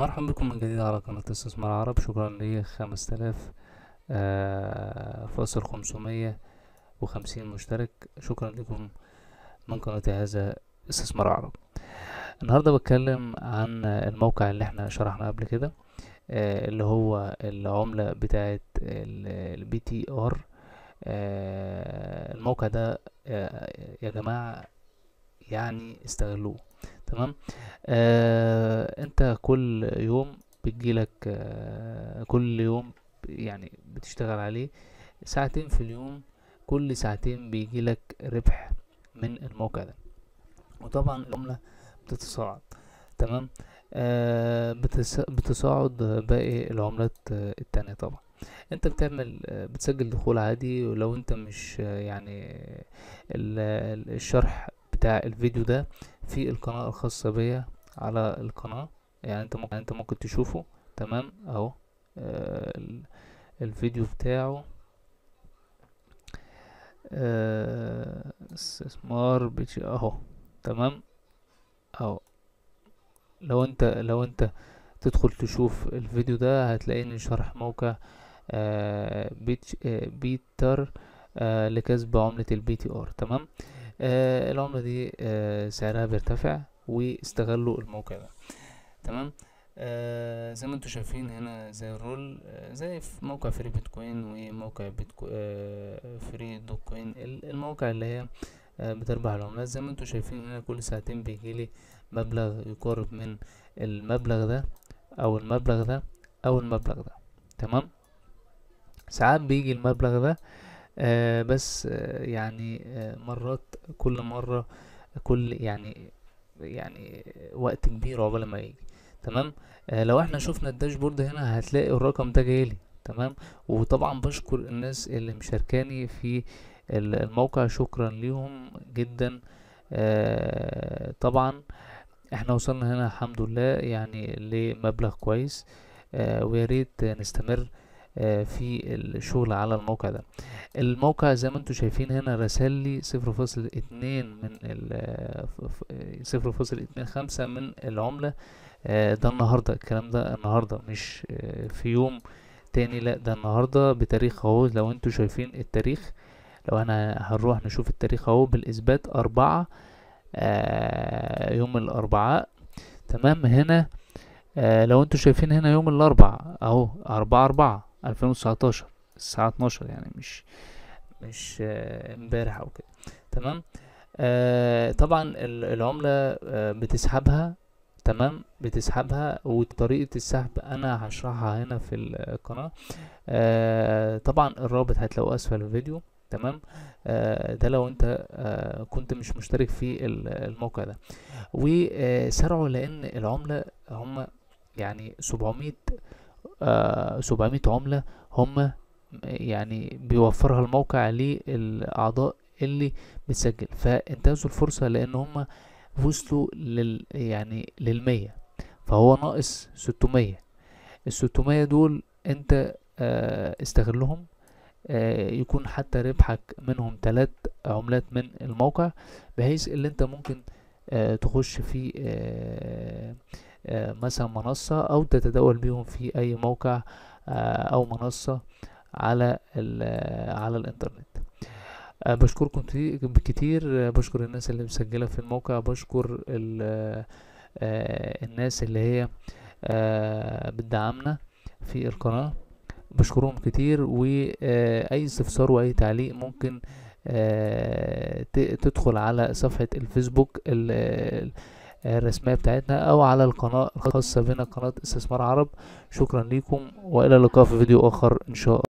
مرحبا بكم من جديد على قناة استثمار عرب شكرا لي خمس تلاف آه، فاصل خمسمية وخمسين مشترك شكرا لكم من قناة هذا استثمار عرب النهاردة بتكلم عن الموقع اللي احنا شرحناه قبل كده آه، اللي هو العملة بتاعت البي تي ار الموقع ده آه، يا جماعة يعني استغلوه تمام آه انت كل يوم بتجيلك آه كل يوم يعني بتشتغل عليه ساعتين في اليوم كل ساعتين بيجيلك ربح من الموقع ده وطبعا العملة بتتصاعد تمام آه بتصاعد باقي العملات التانية طبعا انت بتعمل بتسجل دخول عادي ولو انت مش يعني الشرح بتاع الفيديو ده في القناة الخاصة بيا على القناة يعني انت ممكن يعني انت ممكن تشوفه تمام اهو آه، الفيديو بتاعه آه، استثمار بيجي اهو تمام اهو لو انت لو انت تدخل تشوف الفيديو ده هتلاقيني شرح موقع آه، بيتر لكسب عملة البي تي ار تمام آه العملة دي آه سعرها بيرتفع واستغلوا الموقع ده تمام آه زي ما انتم شايفين هنا زي الرول آه زي في موقع فري بيتكوين وموقع بيتكو آه فري دوت كوين الموقع اللي هي آه بتربح العملات زي ما انتم شايفين هنا كل ساعتين بيجيلي مبلغ يقارب من المبلغ ده او المبلغ ده او المبلغ ده تمام ساعات بيجي المبلغ ده آه، بس آه، يعني آه، مرات كل مرة كل يعني يعني وقت كبير عقبال ما يجي تمام لو احنا شفنا الداشبورد هنا هتلاقي الرقم ده جايلي تمام وطبعا بشكر الناس اللي مشاركاني في الموقع شكرا ليهم جدا طبعا احنا وصلنا هنا الحمد لله يعني لمبلغ كويس ويا وياريت نستمر آه، في الشغل على الموقع ده الموقع زي ما انتم شايفين هنا رسل لي صفر فاصل اتنين من آه، آه، صفر فاصل اتنين خمسة من العملة ده النهاردة الكلام ده النهاردة مش في يوم تاني لا ده النهاردة بتاريخ اهو لو انتوا شايفين التاريخ لو انا هنروح نشوف التاريخ اهو بالاثبات اربعة يوم الاربعاء تمام هنا لو انتوا شايفين هنا يوم الاربعاء اهو اربعة اربعة 2019 الساعة 12 يعني مش مش امبارح او كده تمام آه طبعا العملة آه بتسحبها تمام بتسحبها وطريقة السحب انا هشرحها هنا في القناة آه طبعا الرابط هتلاقوه اسفل الفيديو تمام آه ده لو انت آه كنت مش مشترك في الموقع ده وسرعوا لان العملة هم يعني 700 700 آه، عملة هم يعني بيوفرها الموقع للأعضاء اللي بتسجل فانتهزوا الفرصة لأن هم وصلوا لل يعني للمية فهو ناقص 600 600 دول انت آه، استغلهم آه، يكون حتى ربحك منهم تلات عملات من الموقع بحيث اللي انت ممكن تخش في آه، مثلا منصة أو تتداول بيهم في أي موقع آه، أو منصة على على الإنترنت آه، بشكركم كتير بشكر الناس اللي مسجلة في الموقع بشكر الناس اللي هي بتدعمنا في القناة بشكرهم كتير وأي استفسار وأي تعليق ممكن تدخل على صفحة الفيسبوك الرسمية بتاعتنا او على القناة الخاصة بنا قناة استثمار عرب شكرا ليكم والى اللقاء في فيديو اخر ان شاء الله